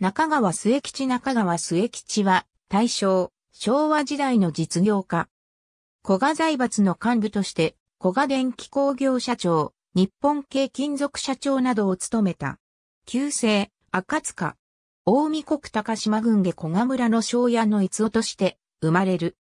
中川末吉中川末吉は、大正、昭和時代の実業家。古賀財閥の幹部として、古賀電機工業社長、日本系金属社長などを務めた。旧姓、赤塚。大見国高島郡で古賀村の庄屋の逸夫として、生まれる。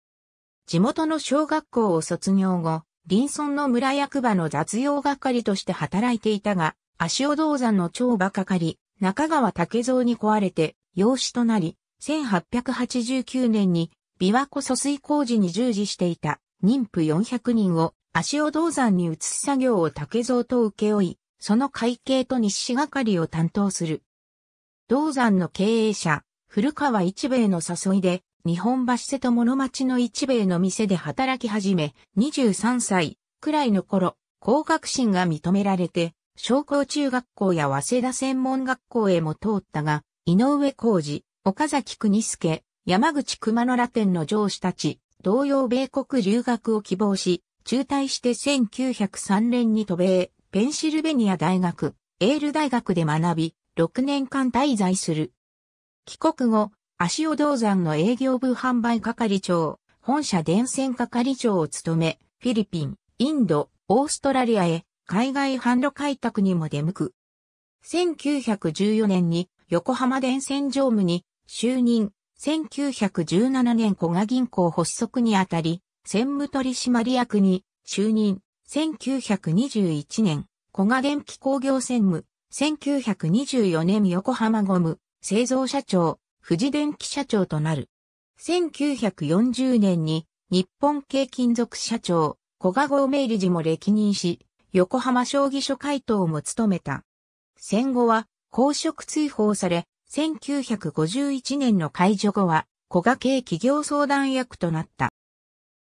地元の小学校を卒業後、林村の村役場の雑用係として働いていたが、足尾銅山の長馬係、中川竹蔵に壊れて、養子となり、1889年に琵琶湖疎水工事に従事していた妊婦400人を足尾銅山に移す作業を竹蔵と請け負い、その会計と日誌係を担当する。銅山の経営者、古川一兵衛の誘いで、日本橋瀬戸物町の一兵衛の店で働き始め、23歳くらいの頃、高学心が認められて、商工中学校や早稲田専門学校へも通ったが、井上浩二、岡崎国介、山口熊野ら店の上司たち、同様米国留学を希望し、中退して1903年に渡米、ペンシルベニア大学、エール大学で学び、6年間滞在する。帰国後、足尾銅山の営業部販売係長、本社電線係長を務め、フィリピン、インド、オーストラリアへ海外販路開拓にも出向く。1914年に横浜電線常務に就任、1917年小賀銀行発足にあたり、専務取締役に就任、1921年小賀電気工業専務、1924年横浜ゴム製造社長、富士電機社長となる。1940年に日本系金属社長、小賀合名理事も歴任し、横浜将棋所会頭も務めた。戦後は公職追放され、1951年の解除後は、小賀系企業相談役となった。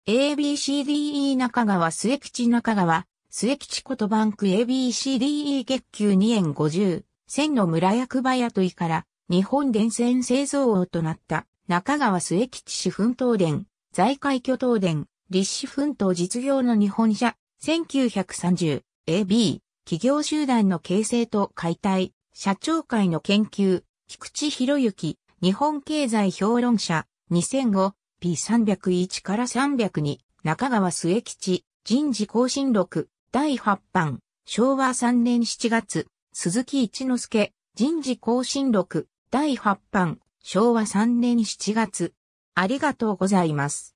ABCDE 中川末吉中川、末吉ことバンク ABCDE 月給2円50、千の村役場雇いから、日本電線製造王となった、中川末吉氏奮闘伝、財界巨頭伝、立志奮闘実業の日本社、1930、AB、企業集団の形成と解体、社長会の研究、菊池博之、日本経済評論者、2005、P301 から302、中川末吉、人事更新録、第8版、昭和3年7月、鈴木一之助、人事更新録、第8版、昭和3年7月。ありがとうございます。